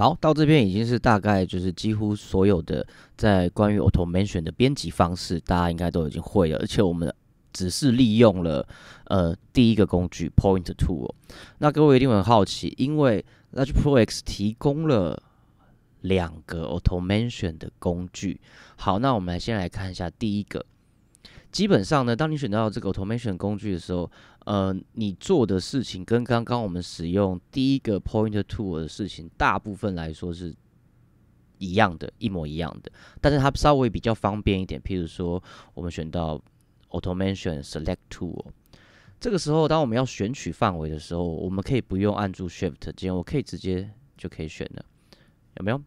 好，到这边已经是大概就是几乎所有的在关于 Auto Mention 的编辑方式，大家应该都已经会了。而且我们只是利用了呃第一个工具 Point Tool。那各位一定很好奇，因为 l r g e Pro X 提供了两个 Auto Mention 的工具。好，那我们来先来看一下第一个。基本上呢，当你选到这个 automation 工具的时候，呃，你做的事情跟刚刚我们使用第一个 pointer tool 的事情，大部分来说是一样的，一模一样的。但是它稍微比较方便一点，譬如说我们选到 automation select tool，这个时候当我们要选取范围的时候，我们可以不用按住 shift 键，我可以直接就可以选了，有没有？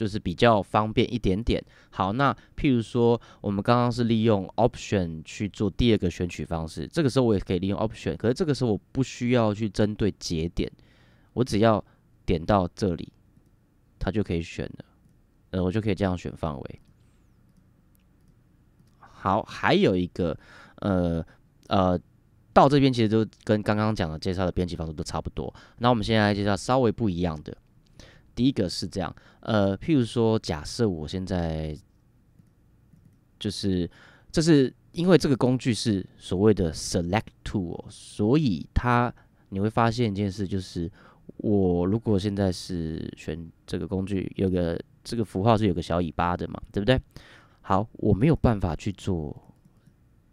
就是比较方便一点点。好，那譬如说，我们刚刚是利用 option 去做第二个选取方式，这个时候我也可以利用 option，可是这个时候我不需要去针对节点，我只要点到这里，它就可以选了，呃，我就可以这样选范围。好，还有一个，呃呃，到这边其实就跟刚刚讲的介绍的编辑方式都差不多。那我们现在介绍稍微不一样的。第一个是这样，呃，譬如说，假设我现在就是，这是因为这个工具是所谓的 select tool，所以它你会发现一件事，就是我如果现在是选这个工具，有个这个符号是有个小尾巴的嘛，对不对？好，我没有办法去做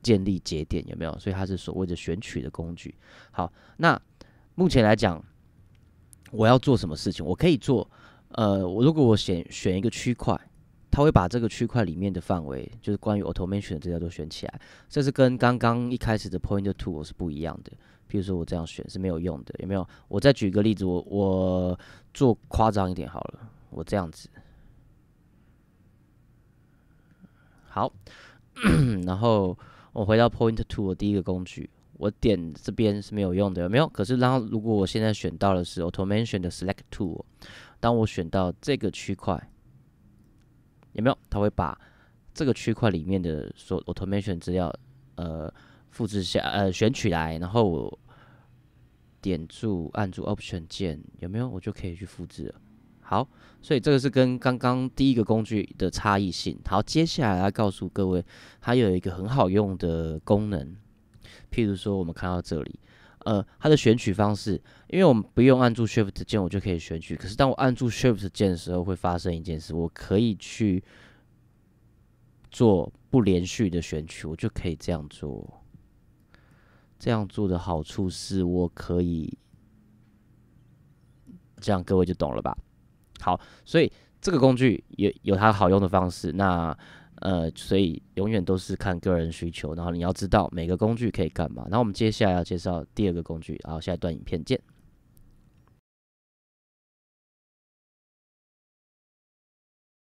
建立节点，有没有？所以它是所谓的选取的工具。好，那目前来讲。我要做什么事情？我可以做，呃，我如果我选选一个区块，它会把这个区块里面的范围，就是关于 automation 这条都选起来。这是跟刚刚一开始的 point two 是不一样的。比如说我这样选是没有用的，有没有？我再举一个例子，我我做夸张一点好了，我这样子，好，然后我回到 point two，第一个工具。我点这边是没有用的，有没有？可是，然后如果我现在选到的是 Automation 的 Select Tool，当我选到这个区块，有没有？它会把这个区块里面的所 Automation 资料，呃，复制下，呃，选取来，然后我点住按住 Option 键，有没有？我就可以去复制了。好，所以这个是跟刚刚第一个工具的差异性。好，接下来要告诉各位，它有一个很好用的功能。譬如说，我们看到这里，呃，它的选取方式，因为我们不用按住 Shift 键，我就可以选取。可是，当我按住 Shift 键的时候，会发生一件事，我可以去做不连续的选取，我就可以这样做。这样做的好处是我可以，这样各位就懂了吧？好，所以这个工具有有它好用的方式，那。呃，所以永远都是看个人需求，然后你要知道每个工具可以干嘛。然后我们接下来要介绍第二个工具，然后下一段影片见。